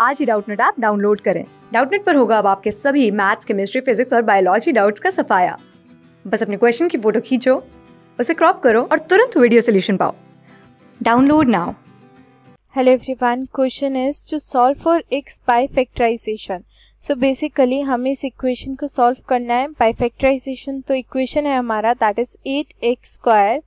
आज ही Doubtnut app download करें डाउटनेट पर होगा अब आपके सभी मैथ्स केमिस्ट्री फिजिक्स और बायोलॉजी डाउट्स का सफाया बस अपने क्वेश्चन की फोटो खींचो उसे क्रॉप करो और तुरंत वीडियो सोल्यूशन पाओ download now hello everyone question is to solve for x by factorization so basically हमें इस इक्वेशन को सॉल्व करना है बाय फैक्टराइजेशन तो इक्वेशन है हमारा that is eight x square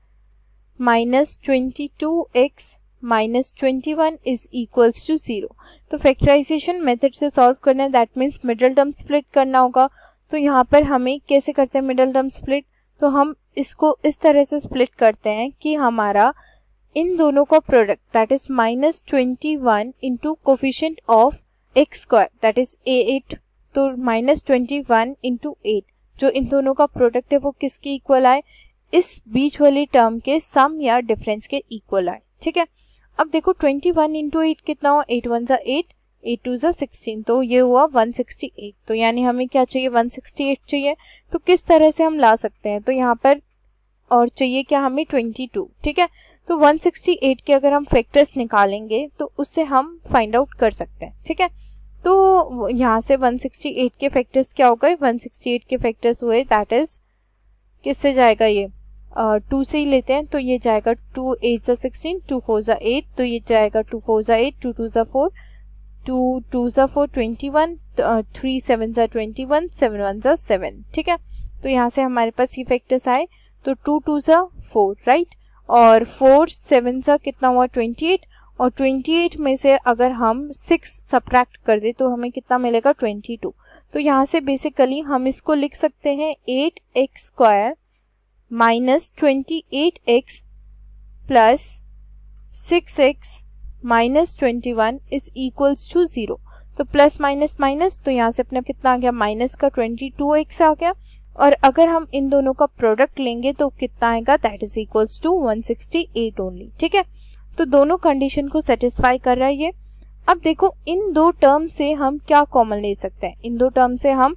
minus twenty two x minus twenty one is equals to zero तो factorization method से सॉल्व करना है that means middle term split करना होगा तो यहाँ पर हमें कैसे करते हैं मिडल टर्म स्प्लिट तो हम इसको इस तरह से स्प्लिट करते हैं कि हमारा इन दोनों का product that is minus twenty one into coefficient of x square that is a eight तो minus twenty one into eight जो इन दोनों का प्रोडक्ट है वो किसके इक्वल आए इस बीच वाली टर्म के सम या डिफरेंस के इक्वल आए ठीक है अब देखो ट्वेंटी वन इंटू एट कितना हो एट वन ज़ा एट एट टू ज़ा सिक्सटीन तो ये हुआ वन सिक्सटी एट तो यानी हमें क्या चाहिए वन सिक्सटी एट चाहिए तो किस तरह से हम ला सकते हैं तो यहाँ पर और चाहिए क्या हमें ट्वेंटी टू ठीक है तो 168 के अगर हम फैक्टर्स निकालेंगे तो उससे हम फाइंड आउट कर सकते हैं ठीक है तो यहाँ से 168 के फैक्टर्स क्या हो गए 168 के फैक्टर्स हुए दैट इज किससे जाएगा ये टू से ही लेते हैं तो ये जाएगा टू एट ज़ा सिक्सटीन टू फोर ज़ा एट तो ये जाएगा टू फोर ज़ा एट टू टू ज़ा फोर टू टू ज़ा four twenty one three seven ज़ा ट्वेंटी वन सेवन वन ज़ा सेवन ठीक है तो यहाँ से हमारे पास ये फैक्टर्स आए तो टू टू ज़ा फोर राइट और फोर सेवन ज़ा कितना हुआ ट्वेंटी एट और ट्वेंटी एट में से अगर हम सिक्स सप्रैक्ट कर दे तो हमें कितना मिलेगा ट्वेंटी टू तो यहाँ से बेसिकली हम इसको लिख सकते हैं eight x square minus twenty eight x plus six x minus twenty one is equals to zero तो प्लस माइनस माइनस तो यहाँ से अपने कितना आ गया माइनस का ट्वेंटी टू एक्स आ गया और अगर हम इन दोनों का प्रोडक्ट लेंगे तो कितना आएगा that is equals to one sixty eight only ठीक है तो दोनों कंडीशन को सेटिस्फाई कर रहा है ये अब देखो इन दो टर्म से हम क्या कॉमन ले सकते हैं इन दो टर्म से हम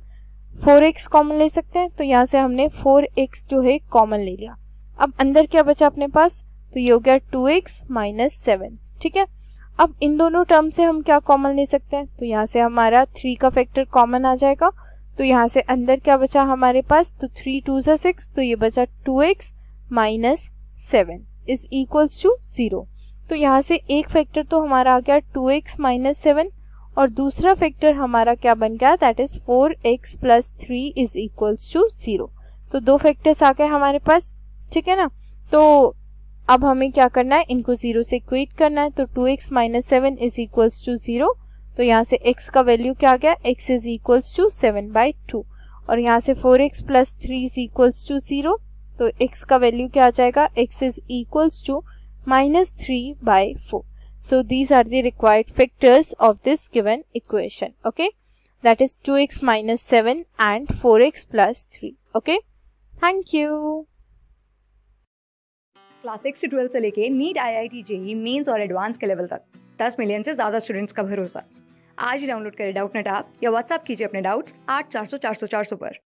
फोर एक्स कॉमन ले सकते हैं तो यहाँ से हमने फोर एक्स जो है कॉमन ले लिया अब अंदर क्या बचा अपने पास तो ये हो गया टू एक्स माइनस सेवन ठीक है अब इन दोनों टर्म से हम क्या कॉमन ले सकते हैं तो यहाँ से हमारा थ्री का फैक्टर कॉमन आ जाएगा तो यहाँ से अंदर क्या बचा हमारे पास तो थ्री टू सा सिक्स तो ये बचा two x minus seven is equals to zero तो यहाँ से एक फैक्टर तो हमारा आ गया टू एक्स माइनस सेवन और दूसरा फैक्टर हमारा क्या बन गया that is four x plus three is equals to zero तो दो फैक्टर्स आ गए हमारे पास ठीक है ना तो अब हमें क्या करना है इनको जीरो से इक्वेट करना है तो two x minus seven is equals to zero तो यहाँ से x का वैल्यू क्या आ गया x is equals to seven by two और यहाँ से four x plus three is equals to zero तो x का वैल्यू क्या आ जाएगा x is equals to minus three by four So these are the required factors of this given equation. Okay. That is 2x minus 7 and 4x plus 3. Okay. Thank you. Class six to twelfth से लेके NEET I I T JEE Mains और advance के level तक दस million से ज़्यादा students का भरोसा आज ही डाउनलोड करें डाउट नेट आप या व्हाट्सअप कीजिए अपने डाउट्स आठ चार सौ चार सौ चार सौ पर